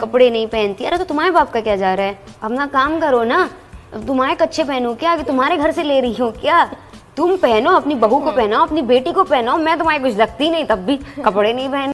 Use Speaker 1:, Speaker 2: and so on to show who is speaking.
Speaker 1: कपड़े नहीं पहनती अरे तो तुम्हारे बाप का क्या जा रहा है अपना काम करो ना तुम्हारे कच्चे पहनो क्या कि तुम्हारे घर से ले रही हो क्या तुम पहनो अपनी बहू को हाँ। पहनाओ अपनी बेटी को पहनाओ मैं तुम्हारी कुछ लगती नहीं तब भी कपड़े नहीं पहन